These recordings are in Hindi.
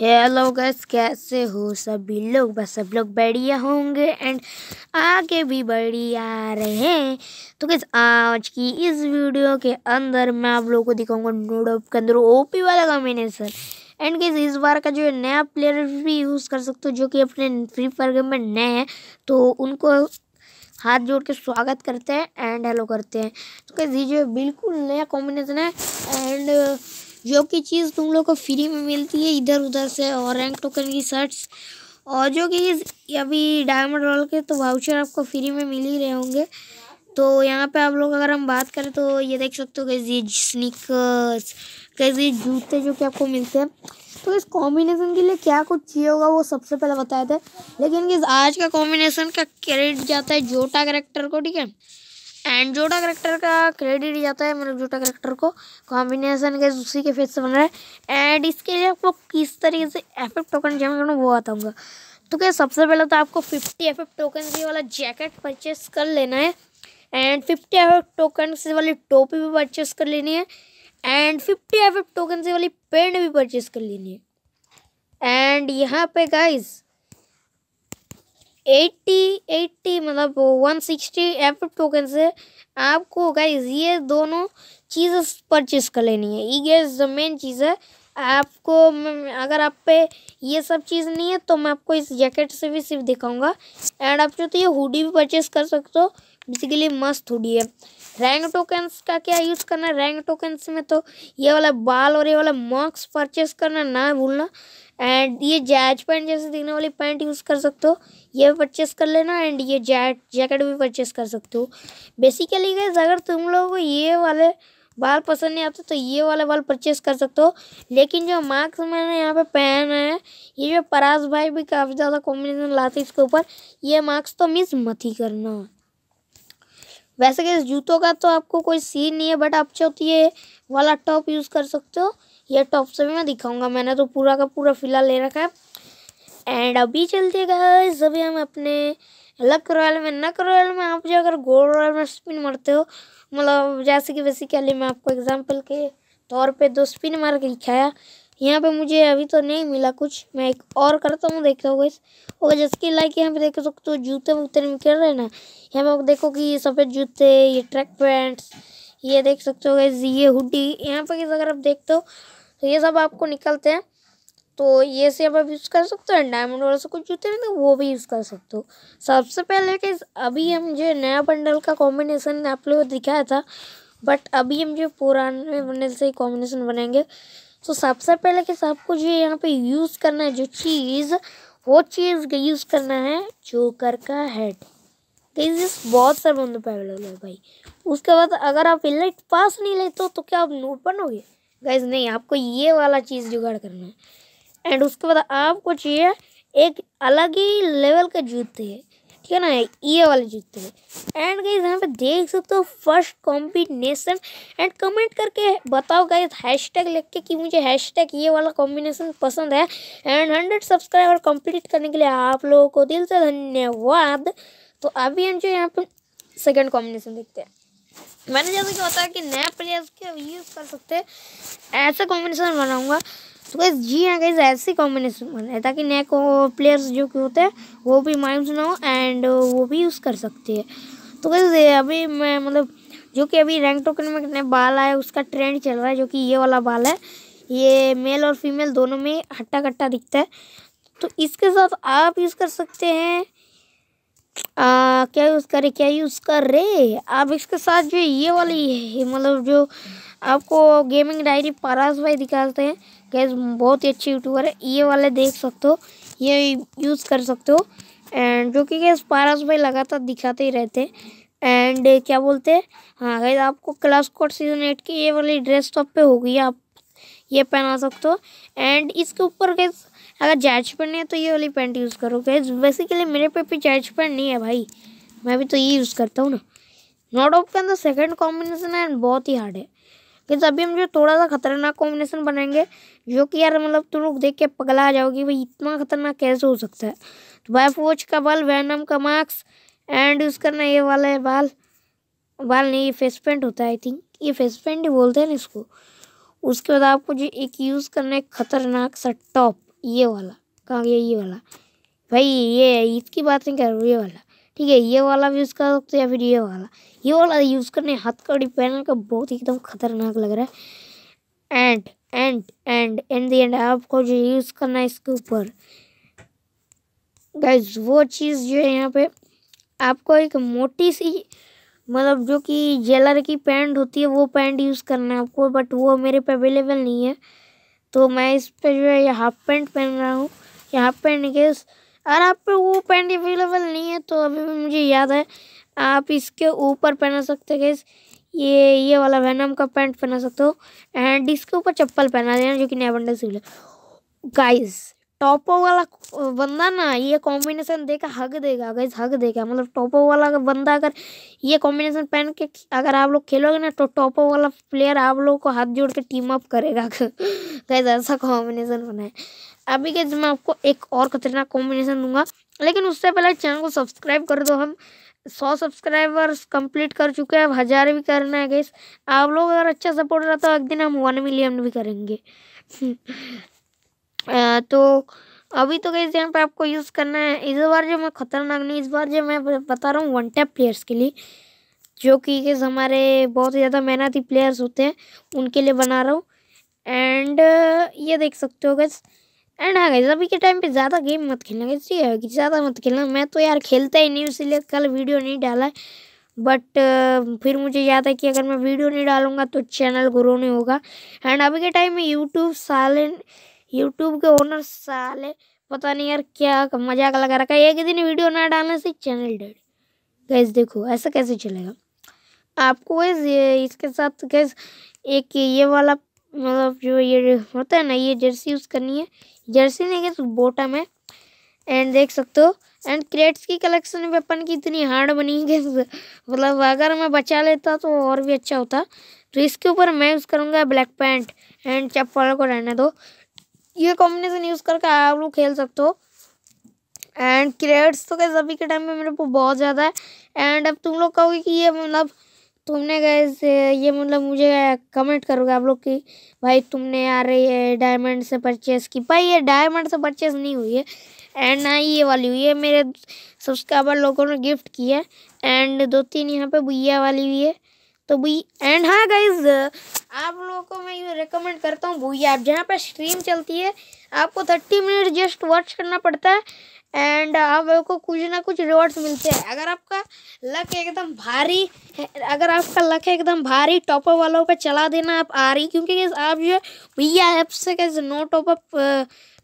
हेलो गैस कैसे हो सभी लोग बस सब लोग बढ़िया होंगे एंड आगे भी बढ़िया आ रहे हैं तो गैस आज की इस वीडियो के अंदर मैं आप लोगों को दिखाऊंगा ऑफ के अंदर ओपी वाला कॉम्बिनेशन एंड गैस इस बार का जो है नया प्लेयर भी यूज़ कर सकते हो जो कि अपने फ्री फायर गेम में नए हैं तो उनको हाथ जोड़ के स्वागत करते हैं एंड हेलो करते हैं तो कैसे ये जो है बिल्कुल नया कॉम्बिनेशन है एंड जो कि चीज़ तुम लोग को फ्री में मिलती है इधर उधर से और रैंक टोकन की शर्ट्स और जो कि अभी डायमंड रोल के तो वाउचर आपको फ्री में मिल ही रहे होंगे तो यहाँ पे आप लोग अगर हम बात करें तो ये देख सकते हो कैसे ये स्निकर्स कैसे ये जूते जो कि आपको मिलते हैं तो इस कॉम्बिनेशन के लिए क्या कुछ चाहिए होगा वो सबसे पहले बताए थे लेकिन इस आज का कॉम्बिनेशन का क्रेडिट जाता है जोटा करेक्टर को ठीक है एंड जोटा करेक्टर का क्रेडिट जाता है मतलब जोटा करेक्टर को कॉम्बिनेशन के उसी के फेस से बन रहा है एंड इसके लिए आपको किस तरीके से एफेक्ट टोकन जमा करना वो आता होगा तो क्या सबसे पहले तो आपको फिफ्टी एफ टोकन से वाला जैकेट परचेस कर लेना है एंड फिफ्टी एफ टोकन से वाली टोपी भी परचेस कर लेनी है एंड फिफ्टी एफ टोकन से वाली पेंट भी परचेस कर लेनी है एंड यहाँ पे गाइज़ एट्टी एट्टी मतलब वन सिक्सटी एफ टोकन से आपको गाइज ये दोनों चीज़ें परचेस कर लेनी है ई गैस मेन चीज़ है आपको अगर आप पे ये सब चीज़ नहीं है तो मैं आपको इस जैकेट से भी सिर्फ दिखाऊंगा एंड आप जो तो ये हुडी भी परचेस कर सकते हो बेसिकली मस्त हुडी है रैंक टोकन्स का क्या यूज़ करना है रैंक टोकन्स में तो ये वाला बाल और ये वाला मॉक्स परचेस करना ना भूलना एंड ये जैज पैंट जैसे दिखने वाली पैंट यूज़ कर सकते हो ये भी परचेस कर लेना एंड ये जैट जैकेट भी परचेस कर सकते हो बेसिकली गैस अगर तुम लोगों को ये वाले बाल पसंद नहीं आते तो ये वाले बाल परचेस कर सकते हो लेकिन जो मार्क्स मैंने यहाँ पे पहना है ये जो पराज भाई भी काफ़ी ज़्यादा कॉम्बिनेशन लाते इसके ऊपर ये मार्क्स तो मिस मत ही करना वैसे कि जूतों का तो आपको कोई सीन नहीं है बट आप चाहती तो ये वाला टॉप यूज़ कर सकते हो ये टॉप से भी मैं दिखाऊंगा मैंने तो पूरा का पूरा फिलहाल ले रखा है एंड अभी चलते गाइस अभी हम अपने लक रॉयल में नक रॉयल में आप जो अगर गोल्ड रॉयल में स्पिन मारते हो मतलब जैसे कि बेसिकली मैं आपको एग्जांपल के तौर पे दो स्पिन मार के दिखाया यहाँ पे मुझे अभी तो नहीं मिला कुछ मैं एक और करता हूँ देखता हूँ इस और जैसे कि लाइक यहाँ पे देख सकते हो जूते वूते निकल रहे हैं ना यहाँ पे देखो कि सफ़ेद जूते ये ट्रैक पैंट्स ये देख सकते हो गैस ये हुडी यहाँ पर अगर आप देखते हो तो ये सब आपको निकलते हैं तो ये से आप यूज़ कर सकते हो डायमंड वाले से कुछ जूते ना तो वो भी यूज़ कर सकते हो सबसे पहले कि अभी हम जो नया बंडल का कॉम्बिनेसन आप लोग दिखाया था बट अभी हम जो पुराने बंडल से कॉम्बिनेशन बनाएंगे तो सबसे पहले कि आपको जो यहाँ पे यूज़ करना है जो चीज़ वो चीज़ यूज़ करना है जोकर का हेड केसेस बहुत सारे बंदों पे अवेलेबल है भाई उसके बाद अगर आप इलेक्ट पास नहीं लेते हो तो क्या आप नोट बनोगे गाइज नहीं आपको ये वाला चीज़ जुगाड़ करना है एंड उसके बाद आपको चाहिए एक अलग ही लेवल के जूते है ठीक है ना ये वाले जूते है एंड गाइज यहाँ पे देख सकते हो फर्स्ट कॉम्बिनेशन एंड कमेंट करके बताओ गाइज हैशटैग लिख के कि मुझे हैशटैग ये वाला कॉम्बिनेशन पसंद है एंड हंड्रेड सब्सक्राइबर कंप्लीट करने के लिए आप लोगों को दिल से धन्यवाद तो अभी हम जो यहाँ पर सेकेंड कॉम्बिनेशन देखते हैं मैंने जैसे क्या होता है कि नए प्लेयर्स के यूज़ कर सकते हैं ऐसा कॉम्बिनेशन बनाऊंगा तो कैसे जी हाँ कैसे ऐसे कॉम्बिनेशन बनाए ताकि नए प्लेयर्स जो कि होते हैं वो भी माइम्स ना हो एंड वो भी यूज़ कर सकते हैं तो कैसे अभी मैं मतलब जो कि अभी रैंक टोकन में कितने बाल आए उसका ट्रेंड चल रहा है जो कि ये वाला बाल है ये मेल और फीमेल दोनों में हट्टा कट्टा दिखता है तो इसके साथ आप यूज़ कर सकते हैं आ, क्या यूज़ करे क्या यूज़ कर रहे आप इसके साथ जो ये वाली है मतलब जो आपको गेमिंग डायरी पारास भाई दिखाते हैं गैस बहुत ही अच्छी यूट्यूबर है ये वाले देख सकते हो ये यूज़ कर सकते हो एंड जो कि गैस पारास भाई लगातार दिखाते ही रहते हैं एंड क्या बोलते हैं हाँ गैस आपको क्लास कोड सीजन एट की ये वाली ड्रेस टॉप पर होगी आप ये पहना सकते हो एंड इसके ऊपर गैस अगर जैज नहीं है तो ये वाली पेंट यूज़ करो गैस बेसिकली मेरे पे भी जैज पेन नहीं है भाई मैं भी तो ये यूज़ करता हूँ ना नॉट ऑफ के अंदर सेकेंड कॉम्बिनेशन है बहुत ही हार्ड है लेकिन अभी हम जो थोड़ा सा खतरनाक कॉम्बिनेशन बनाएंगे जो कि यार मतलब तुम लोग देख के पगला आ जाओगे भाई इतना खतरनाक कैसे हो सकता है तो बाय फोच का बाल वैनम का मास्क एंड यूज़ करना ये वाला है बाल बाल नहीं ये फेस पेंट होता है आई थिंक ये फेस पेंट ही बोलते हैं ना इसको उसके बाद आपको जो एक यूज़ करना है खतरनाक सा टॉप ये वाला कहाँ गया ये वाला भाई ये इसकी बात नहीं कर रहा ये वाला ठीक है ये वाला भी यूज़ कर सकते हैं या फिर ये वाला ये वाला यूज़ करने हाथ कड़ी पहनने का बहुत ही एकदम खतरनाक लग रहा है and and and and the end आपको जो यूज़ करना है इसके ऊपर गाइज वो चीज़ जो है यहाँ पे आपको एक मोटी सी मतलब जो कि जेलर की पैंट होती है वो पैंट यूज़ करना है आपको बट वो मेरे पे अवेलेबल नहीं है तो मैं इस पर जो है ये हाफ पैंट पहन रहा हूँ ये हाफ पैंट के अगर आप पे वो पैंट अवेलेबल नहीं है तो अभी भी मुझे याद है आप इसके ऊपर पहना सकते गैस ये ये वाला वैनम का पैंट पहना सकते हो एंड इसके ऊपर चप्पल पहना देना जो कि नया बंडल सी है गाइस टॉपो वाला बंदा ना ये कॉम्बिनेशन देकर हग देगा गई हग देगा मतलब टॉपो वाला बंदा अगर ये कॉम्बिनेशन पहन के अगर आप लोग खेलोगे ना तो टॉपो वाला प्लेयर आप लोगों को हाथ जोड़ के टीम अप करेगा गैस ऐसा कॉम्बिनेशन बनाए अभी गैस मैं आपको एक और खतरनाक कॉम्बिनेशन दूंगा लेकिन उससे पहले चैनल को सब्सक्राइब कर दो हम सौ सब्सक्राइबर्स कंप्लीट कर चुके हैं अब हज़ार भी करना है गैस आप लोग अगर अच्छा सपोर्ट रहा तो एक दिन हम वन मिलियन भी करेंगे तो अभी तो कई यहाँ पर आपको यूज़ करना है इस बार जो मैं ख़तरनाक नहीं इस बार जो मैं बता रहा हूँ वन टैप प्लेयर्स के लिए जो कि किस हमारे बहुत ही ज़्यादा मेहनती प्लेयर्स होते हैं उनके लिए बना रहा हूँ एंड ये देख सकते हो गए एंड हाँ गई अभी के टाइम पे ज़्यादा गेम मत खेलना गैस ठीक है ज़्यादा मत खेलना मैं तो यार खेलता ही नहीं इसीलिए कल वीडियो नहीं डाला है बट फिर मुझे याद है कि अगर मैं वीडियो नहीं डालूँगा तो चैनल ग्रो नहीं होगा एंड अभी के टाइम में यूट्यूब साल यूट्यूब के ओनर साले पता नहीं यार क्या मजाक लगा रखा है एक दिन वीडियो ना डालने से चैनल डेड गैस देखो ऐसा कैसे चलेगा आपको गैस ये इसके साथ गैस एक ये वाला मतलब जो ये होता है ना ये जर्सी यूज़ करनी है जर्सी नहीं गैस बोटम है एंड देख सकते हो एंड क्रेट्स की कलेक्शन में अपन की इतनी हार्ड बनी है मतलब अगर मैं बचा लेता तो और भी अच्छा होता तो इसके ऊपर मैं यूज़ करूँगा ब्लैक पैंट एंड चप्पल को रहने दो ये कॉम्बिनेशन यूज़ करके आप लोग खेल सकते हो एंड क्रेड्स तो कैसे अभी के टाइम में मेरे को बहुत ज़्यादा है एंड अब तुम लोग कहोगे कि ये मतलब तुमने कैसे ये मतलब मुझे कमेंट करोगे आप लोग कि भाई तुमने आ रही है डायमंड से परचेस की भाई ये डायमंड से परचेस नहीं हुई है एंड ना ही ये वाली हुई है मेरे सब्सक्राइबर लोगों ने गिफ्ट की है एंड दो तीन यहाँ पे बुया वाली हुई है तो भाई एंड हाँ गाइज आप लोगों को मैं ये रिकमेंड करता हूँ भूया आप जहाँ पर स्ट्रीम चलती है आपको थर्टी मिनट जस्ट वॉच करना पड़ता है एंड uh, आप लोग को कुछ ना कुछ रिवॉर्ड्स मिलते हैं अगर आपका लक एकदम भारी अगर आपका लक एकदम भारी टॉपअप वालों पे चला देना आप आ रही क्योंकि आप जो भैया ऐप से कैसे नो टॉपअप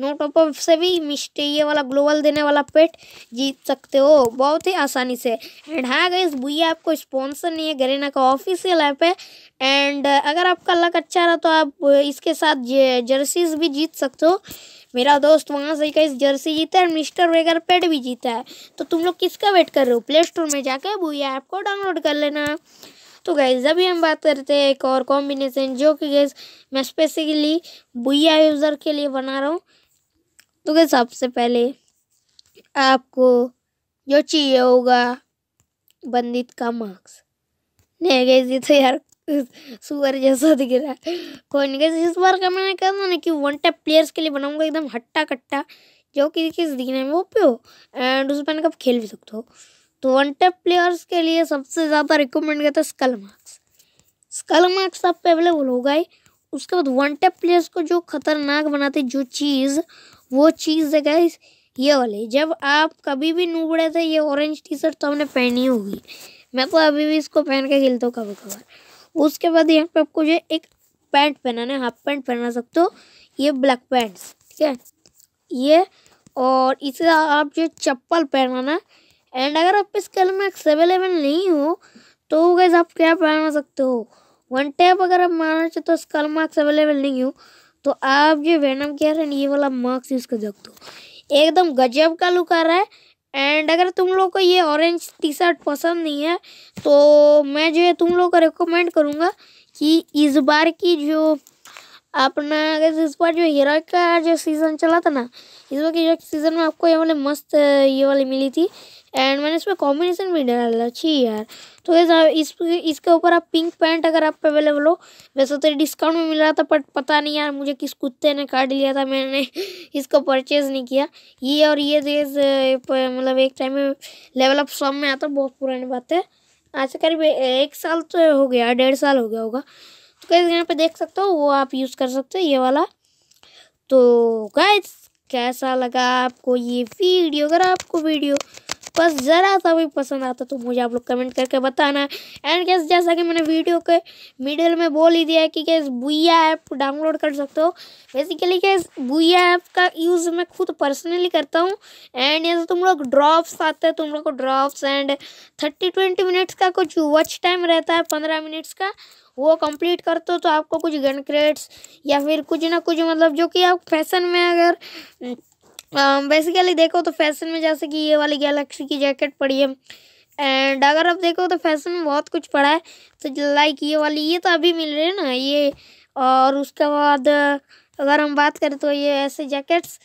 नो टॉपअप से भी मिस्टे ये वाला ग्लोबल देने वाला पेट जीत सकते हो बहुत ही आसानी से एंड हाँ गई भैया आपको स्पॉन्सर नहीं है गरीना का ऑफिशियल ऐप है एंड uh, अगर आपका लक अच्छा रहा तो आप uh, इसके साथ जर्सीज भी जीत सकते हो मेरा दोस्त वहाँ से कहीं जर्सी जीता है मिस्टर वेगर पेड भी जीता है तो तुम लोग किसका वेट कर रहे हो प्ले स्टोर में जाकर भूया ऐप को डाउनलोड कर लेना तो गैस अभी हम बात करते हैं एक और कॉम्बिनेशन जो कि गैस मैं स्पेसिकली भूया यूज़र के लिए बना रहा हूँ तो गैस सबसे पहले आपको जो चाहिए होगा बंदित का मार्क्स नहीं गैस ये तो यार सुअर जैसा दिख रहा है कोई नहीं इस बार का मैंने कहा था ना कि वन टैप प्लेयर्स के लिए बनाऊंगा एकदम हट्टा कट्टा जो कि किस दिखने में वो पे हो एंड उस पर कब खेल भी सकते हो तो वन टैप प्लेयर्स के लिए सबसे ज़्यादा रिकमेंड करता है स्कल मार्क्स स्कल मार्क्स आप पे अवेलेबल होगा ही उसके बाद वन टैप प्लेयर्स को जो खतरनाक बनाते जो चीज़ वो चीज़ है ये वाले जब आप कभी भी नूबड़े थे ये ऑरेंज टी शर्ट तो हमने पहनी होगी मैं तो अभी भी इसको पहन के खेलता हूँ कभी कभार उसके बाद यहाँ पे आपको जो है एक पैंट पहनाना है हाफ पैंट पहना सकते हो ये ब्लैक पैंट ठीक है ये और इसे आप जो चप्पल पहनाना एंड अगर आप इस कलर में अवेलेबल नहीं हो तो गैस आप क्या पहना सकते हो वन टैप अगर आप मारना चाहते हो स्कल मार्क्स अवेलेबल नहीं हो तो आप जो वेनम क्या है ये वाला मार्क्स यूज़ कर सकते हो एकदम गजब का लुक आ रहा है एंड अगर तुम लोग को ये ऑरेंज टी शर्ट पसंद नहीं है तो मैं जो है तुम लोग को रिकमेंड करूँगा कि इस बार की जो अपना अगर इस बार जो हीरो का जो सीज़न चला था ना इस बार जो सीज़न में आपको ये वाले मस्त ये वाली मिली थी एंड मैंने इसमें कॉम्बिनेशन भी डाला अच्छी यार तो इस इसके ऊपर आप पिंक पैंट अगर आप अवेलेबल हो वैसे तो डिस्काउंट में मिल रहा था बट पता नहीं यार मुझे किस कुत्ते ने काट लिया था मैंने इसको परचेज़ नहीं किया ये और ये देश मतलब एक टाइम में लेवल अप सम में आता बहुत पुरानी बात है आज से करीब एक साल तो हो गया डेढ़ साल हो गया होगा तो कैसे यहाँ पे देख सकते हो वो आप यूज़ कर सकते हो ये वाला तो गाइस कैसा लगा आपको ये वीडियो अगर आपको वीडियो बस ज़रा सा भी पसंद आता तो मुझे आप लोग कमेंट करके बताना एंड गैस जैसा कि मैंने वीडियो के मिडिल में बोल ही दिया है कि गैस बुया ऐप डाउनलोड कर सकते हो बेसिकली गैस बुया ऐप का यूज़ मैं खुद पर्सनली करता हूँ एंड जैसे तुम लोग ड्रॉप्स आते हैं तुम लोग को drops and thirty twenty minutes का कुछ वॉच टाइम रहता है पंद्रह मिनट्स का वो कंप्लीट करते हो तो आपको कुछ गन क्रेड्स या फिर कुछ ना कुछ मतलब जो कि आप फैशन में अगर बेसिकली um, देखो तो फैशन में जैसे कि ये वाली गैलेक्सी की जैकेट पड़ी है एंड अगर आप देखो तो फैशन में बहुत कुछ पड़ा है तो लाइक ये वाली ये तो अभी मिल रही है ना ये और उसके बाद अगर हम बात करें तो ये ऐसे जैकेट्स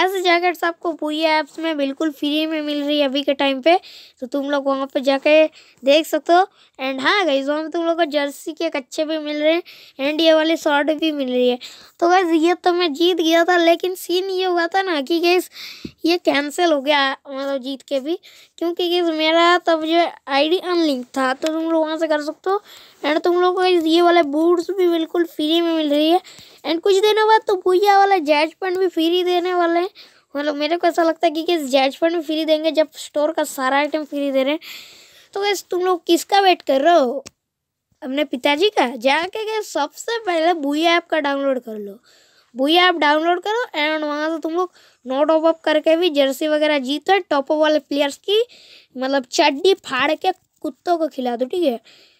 ऐसे जैकेट्स आपको पूरी ऐप्स में बिल्कुल फ्री में मिल रही है अभी के टाइम पे तो तुम लोग वहाँ पे जाके देख सकते हो एंड हाँ गई वहाँ पर तुम लोग को जर्सी के कच्चे भी मिल रहे हैं एंड ये वाली शॉर्ट भी मिल रही है तो गैस ये तो मैं जीत गया था लेकिन सीन ये हुआ था ना कि गैस ये कैंसिल हो गया मतलब जीत के भी क्योंकि गैस मेरा तब जो आई अनलिंक था तो तुम लोग वहाँ से कर सकते हो एंड तुम लोगों को ये वाले बूट्स भी बिल्कुल फ्री में मिल रही है एंड कुछ दिनों बाद तो भूया वाला जैज पेंट भी फ्री देने वाले हैं मतलब मेरे को ऐसा लगता है कि जैज पेंट भी फ्री देंगे जब स्टोर का सारा आइटम फ्री दे रहे हैं तो वैसे तुम लोग किसका वेट कर रहे हो अपने पिताजी का जाके गए सबसे पहले भूया ऐप का डाउनलोड कर लो भूया ऐप डाउनलोड करो एंड वहाँ से तुम लोग नो टॉप अप करके भी जर्सी वगैरह जीतो टॉपअप टॉप अप वाले प्लेयर्स की मतलब चड्डी फाड़ के कुत्तों को खिला दो ठीक है